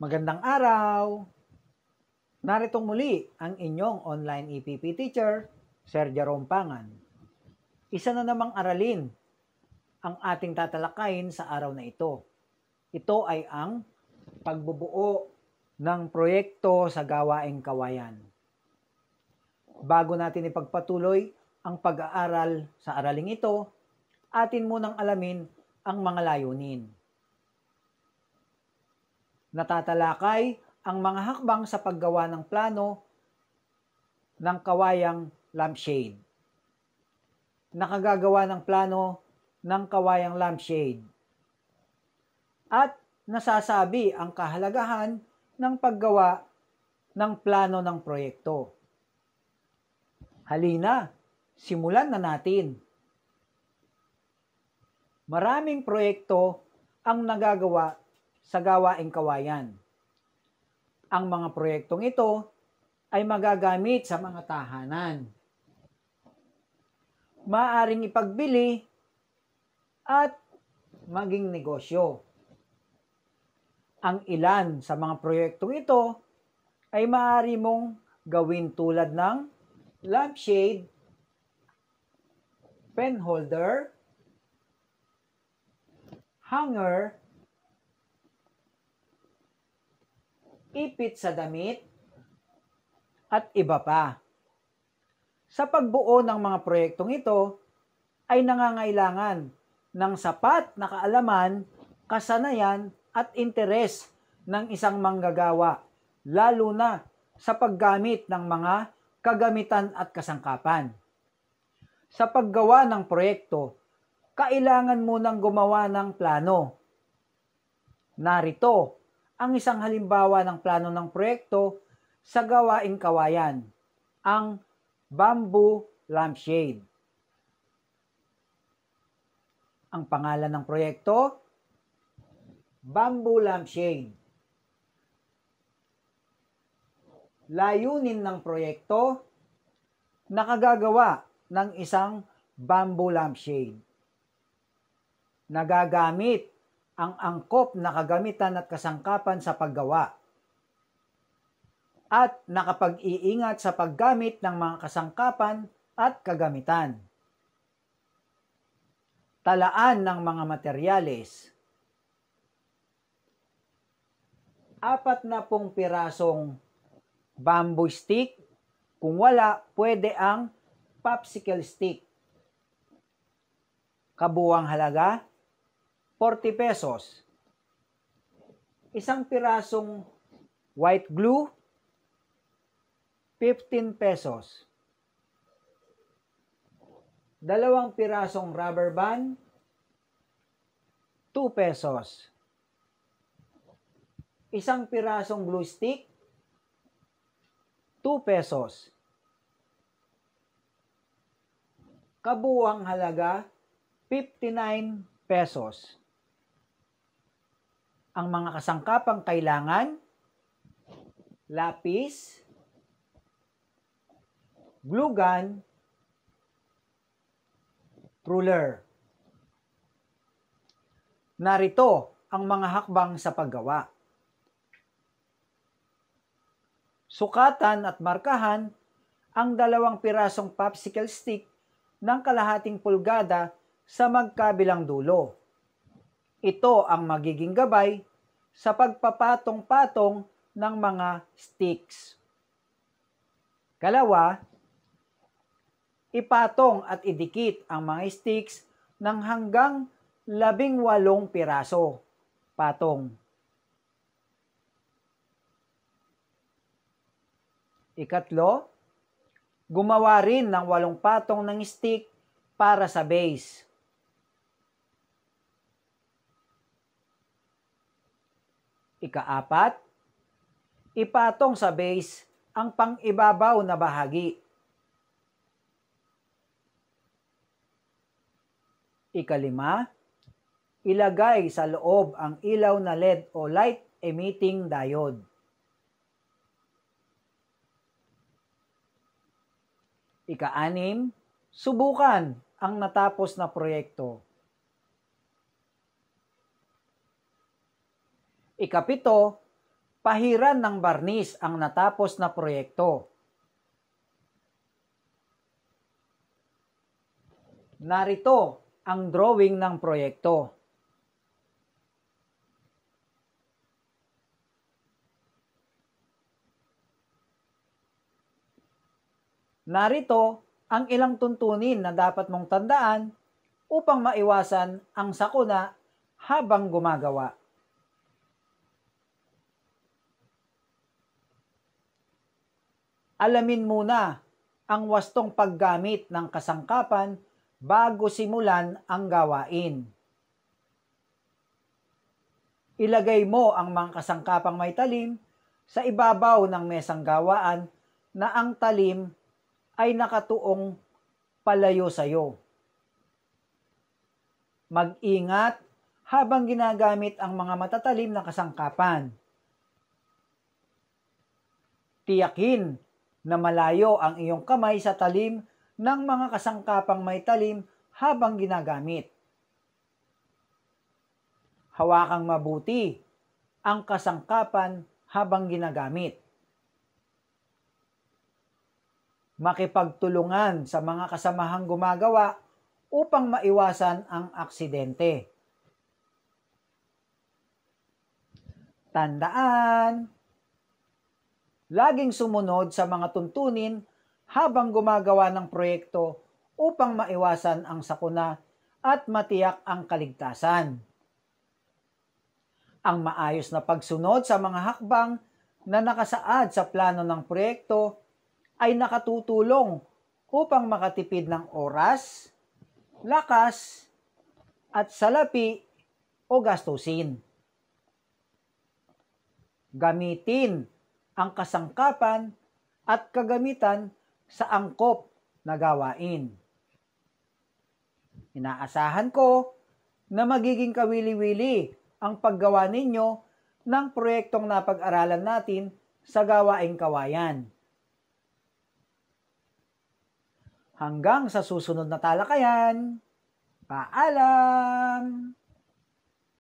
Magandang araw! Naritong muli ang inyong online EPP teacher, Sir Jerome Pangan. Isa na namang aralin ang ating tatalakayin sa araw na ito. Ito ay ang pagbubuo ng proyekto sa gawaing kawayan. Bago natin ipagpatuloy ang pag-aaral sa araling ito, atin munang alamin ang mga layunin. Natatalakay ang mga hakbang sa paggawa ng plano ng kawayang lampshade. Nakagagawa ng plano ng kawayang lampshade. At nasasabi ang kahalagahan ng paggawa ng plano ng proyekto. Halina, simulan na natin. Maraming proyekto ang nagagawa sa gawaing kawayan. Ang mga proyektong ito ay magagamit sa mga tahanan. Maaring ipagbili at maging negosyo ang ilan sa mga proyektong ito ay maaari mong gawin tulad ng lampshade, pen holder, hanger, ipit sa damit, at iba pa. Sa pagbuo ng mga proyektong ito, ay nangangailangan ng sapat na kaalaman, kasanayan at interes ng isang manggagawa, lalo na sa paggamit ng mga kagamitan at kasangkapan. Sa paggawa ng proyekto, kailangan mo nang gumawa ng plano. Narito ang isang halimbawa ng plano ng proyekto sa gawaing kawayan, ang bamboo lampshade. Ang pangalan ng proyekto, bamboo lampshade. Layunin ng proyekto, nakagagawa ng isang bamboo lampshade. Nagagamit ang angkop na kagamitan at kasangkapan sa paggawa at nakapag-iingat sa paggamit ng mga kasangkapan at kagamitan. Talaan ng mga materyales apat na pong pirasong bamboo stick. Kung wala, pwede ang popsicle stick. Kabuwang halaga, 40 pesos. Isang pirasong white glue, 15 pesos. Dalawang pirasong rubber band, 2 pesos isang pirasong glue stick, 2 pesos. Kabuang halaga, 59 pesos. Ang mga kasangkapang kailangan, lapis, glue gun, ruler. Narito ang mga hakbang sa paggawa. sukatan at markahan ang dalawang pirasong popsicle stick ng kalahating pulgada sa magkabilang dulo. Ito ang magiging gabay sa pagpapatong-patong ng mga sticks. Kalawa, ipatong at idikit ang mga sticks ng hanggang labing walong piraso patong. Ikatlo, gumawa rin ng walong patong ng stick para sa base. Ikaapat, ipatong sa base ang pangibabaw na bahagi. Ikalima, ilagay sa loob ang ilaw na LED o light emitting diode. Ika-anim, subukan ang natapos na proyekto. Ikapito, pahiran ng barnis ang natapos na proyekto. Narito ang drawing ng proyekto. Narito ang ilang tuntunin na dapat mong tandaan upang maiwasan ang sakuna habang gumagawa. Alamin muna ang wastong paggamit ng kasangkapan bago simulan ang gawain. Ilagay mo ang mga kasangkapang may talim sa ibabaw ng mesang gawaan na ang talim ay nakatuong palayo sa iyo. Mag-ingat habang ginagamit ang mga matatalim na kasangkapan. Tiyakin na malayo ang iyong kamay sa talim ng mga kasangkapang may talim habang ginagamit. Hawakang mabuti ang kasangkapan habang ginagamit. makipagtulungan sa mga kasamahang gumagawa upang maiwasan ang aksidente. Tandaan, laging sumunod sa mga tuntunin habang gumagawa ng proyekto upang maiwasan ang sakuna at matiyak ang kaligtasan. Ang maayos na pagsunod sa mga hakbang na nakasaad sa plano ng proyekto ay nakatutulong upang makatipid ng oras, lakas, at salapi o gastusin. Gamitin ang kasangkapan at kagamitan sa angkop na gawain. Inaasahan ko na magiging kawili-wili ang paggawa ninyo ng proyektong napag-aralan natin sa gawaing kawayan. Hanggang sa susunod na talakayan, paalam!